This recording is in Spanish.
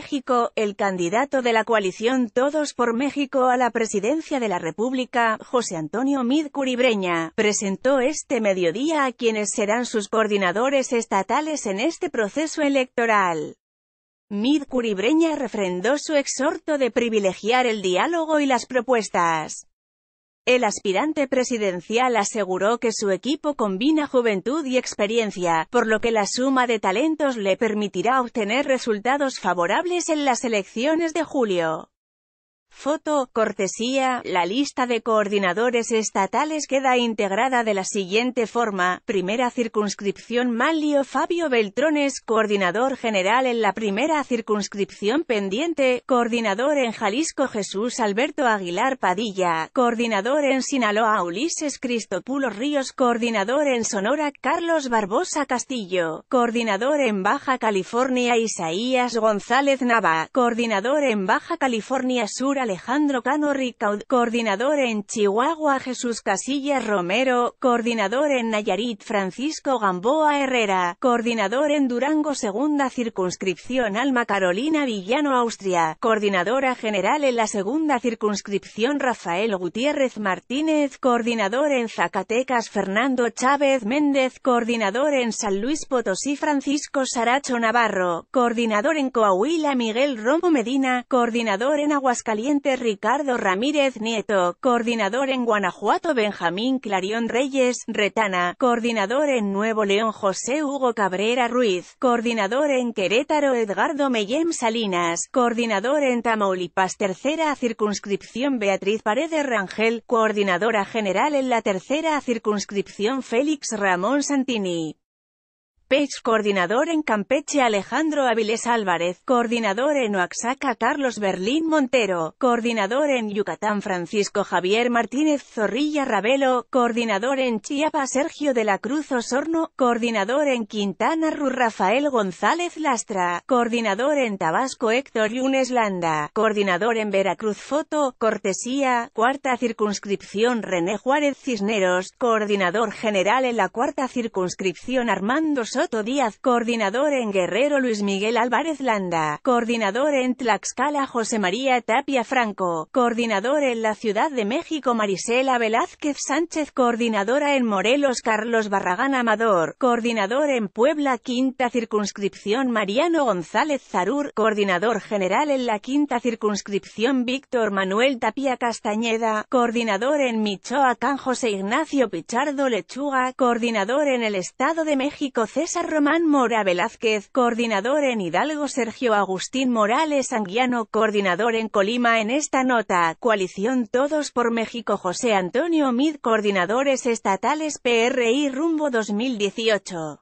México, el candidato de la coalición Todos por México a la presidencia de la República, José Antonio Mid Curibreña, presentó este mediodía a quienes serán sus coordinadores estatales en este proceso electoral. Mid Curibreña refrendó su exhorto de privilegiar el diálogo y las propuestas. El aspirante presidencial aseguró que su equipo combina juventud y experiencia, por lo que la suma de talentos le permitirá obtener resultados favorables en las elecciones de julio. Foto, cortesía, la lista de coordinadores estatales queda integrada de la siguiente forma, primera circunscripción Malio Fabio Beltrones, coordinador general en la primera circunscripción pendiente, coordinador en Jalisco Jesús Alberto Aguilar Padilla, coordinador en Sinaloa Ulises Cristopulo Ríos, coordinador en Sonora Carlos Barbosa Castillo, coordinador en Baja California Isaías González Nava, coordinador en Baja California Sur Alejandro Cano Ricaud, coordinador en Chihuahua Jesús Casillas Romero, coordinador en Nayarit Francisco Gamboa Herrera, coordinador en Durango Segunda Circunscripción Alma Carolina Villano Austria, coordinadora general en la Segunda Circunscripción Rafael Gutiérrez Martínez, coordinador en Zacatecas Fernando Chávez Méndez, coordinador en San Luis Potosí Francisco Saracho Navarro, coordinador en Coahuila Miguel Romo Medina, coordinador en Aguascalientes Ricardo Ramírez Nieto, coordinador en Guanajuato Benjamín Clarión Reyes, Retana, coordinador en Nuevo León José Hugo Cabrera Ruiz, coordinador en Querétaro Edgardo Mellem Salinas, coordinador en Tamaulipas Tercera Circunscripción Beatriz Paredes Rangel, coordinadora general en la Tercera Circunscripción Félix Ramón Santini coordinador en Campeche Alejandro Avilés Álvarez, coordinador en Oaxaca Carlos Berlín Montero, coordinador en Yucatán Francisco Javier Martínez Zorrilla Ravelo, coordinador en Chiapa Sergio de la Cruz Osorno, coordinador en Quintana Roo Rafael González Lastra, coordinador en Tabasco Héctor Yunes Landa, coordinador en Veracruz Foto, cortesía, cuarta circunscripción René Juárez Cisneros, coordinador general en la cuarta circunscripción Armando Díaz, coordinador en Guerrero Luis Miguel Álvarez Landa, coordinador en Tlaxcala José María Tapia Franco, coordinador en la Ciudad de México Marisela Velázquez Sánchez, coordinadora en Morelos Carlos Barragán Amador, coordinador en Puebla Quinta Circunscripción Mariano González Zarur, coordinador general en la Quinta Circunscripción Víctor Manuel Tapia Castañeda, coordinador en Michoacán José Ignacio Pichardo Lechuga, coordinador en el Estado de México César a Román Mora Velázquez, coordinador en Hidalgo Sergio Agustín Morales Anguiano, coordinador en Colima en esta nota, Coalición Todos por México José Antonio Mid, coordinadores estatales PRI rumbo 2018.